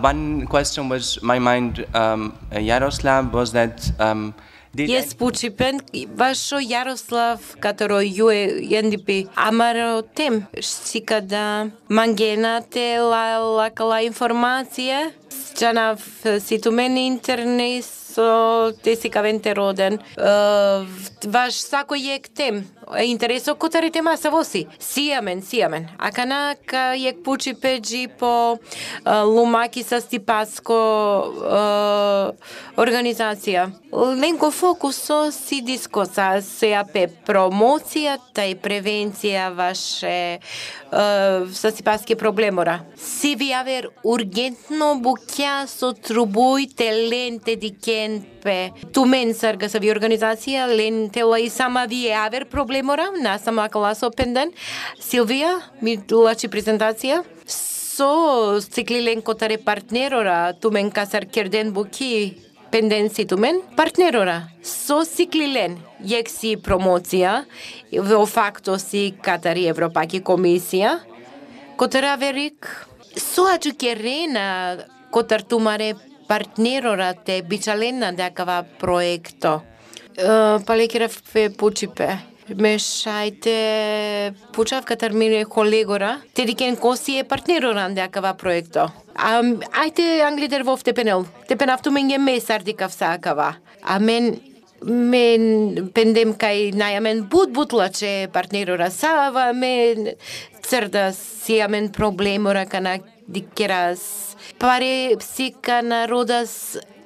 one question was my mind, um, Yaroslav, was that. Um, did yes, Puchipen, Vasho Yaroslav, Katoro, Yue, Yendipi, Amaro, Tim, Sikada, Mangenate, La Lakala Informatia, Janav, Situmen Internis, со Тесика си кавенте Ваш сакој ек тем, е интересо котари тема са воси. Сијамен, сијамен. А кана ка ек пучи педжи по лумаки са стипаско организација. Ленко фокус со си са се апе промоцијата и превенција ваше со сипаски проблемора. Си ви авер ургентно буќа со трубуј телен дедикен сарга тумен ви организација лен тела и сама ви авер проблемора на сама класо пенден Силвија ми лачи презентација со циклилен котаре партнерора тумен касар керден буки пенден си тумен партнерора со јек јекси промоција во факто си Катари Европаки комисија котара верик со котар тумаре партнерорът е на дакава проекто. Палекерав е почипе. Мешајте пучавка термине колегора, Терикен Коси е партнероран декава проекто. А, ајте англидер вов тепенел, тепенавту менге месар дикав сакава. А мен мен пендем кај најамен бут бутлаче партнеру расава мен црда сијамен проблемора кана дикерас паре псика не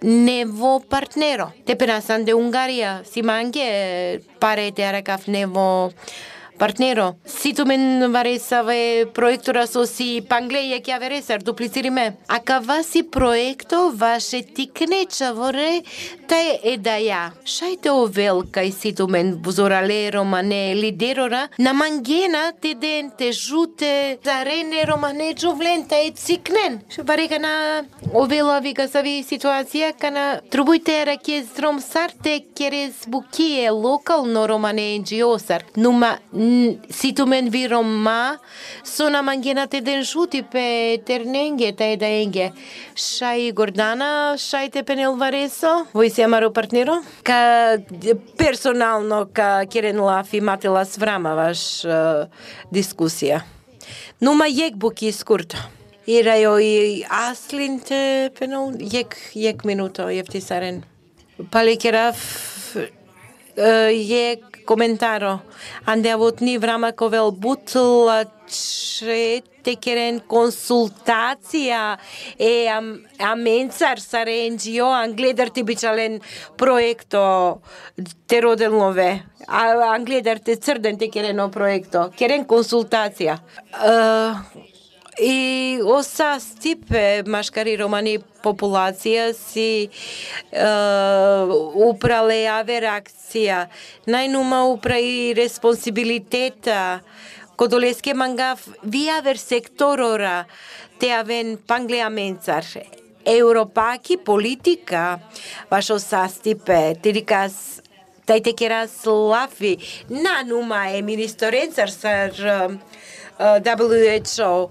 нево партнеро. Те пенасан де Унгарија, манге паре те не во Партнеро, сито мен во проектора со си пангле ја ќе вересар, дуплицириме. Ака васи проекто, ваше тикнечаворе, тај е да ја. Шајте овел и сито мен бузорале романе лидерора, на мангена те ден те жуте, зарене романе та е цикнен. Шо на овела вика сави ситуација, кана трубујте раке зром сарте керез букие локално романе джиосар, нума ситумен ви рома, со на мангенат еден шути пе тернеге, та еда енге. Шај Гордана, шај те пенел варесо, во се амаро партнеро? Ка персонално, ка Керен Лафи, матила сврама ваш э, дискусија. Нума јек буки скурто. И рајо и аслинте пенел јек, јек минуто, јефти сарен. Пале керав, е коментаро. Анде Андеавот ни врама бутла бутл текерен консултација е ам, аменцар са ренџио англедар ти бичален проекто те роделнове а англедар те црден текерено проекто керен консултација И оса стип машкари романи популација си е, упрале јаве реакција, најнума упра и респонсибилитета, кодолеске мангав вер секторора панглеа менцар. Европаки политика, вашо састипе, тирикас тајте те керас лафи, нанума е министоренцар сар WHO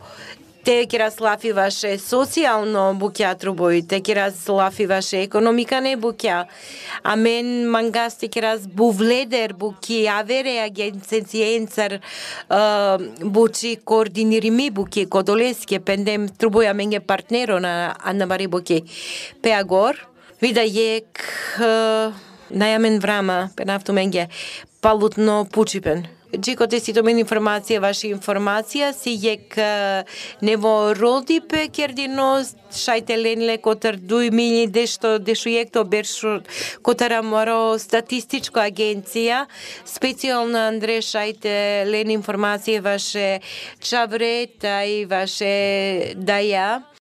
те ќе ваше социјално буќа те ќе ваше економика не буќа. А мен мангасти ќе разбувледер буќи, агенцијенцар буќи координири ми буќи, кодолеске пендем мен ја партнеро на Анна Мари буќи. Пеагор, вида јек најамен врама, мен ја палутно пучипен чекате си домен информација, ваша информација, си јек во роди пе кердиност, шајте ленле котар дуј мили, дешто дешу јекто бершу котара моро статистичка агенција, специјално Андре шајте лен информација ваше чавре, тај ваше даја,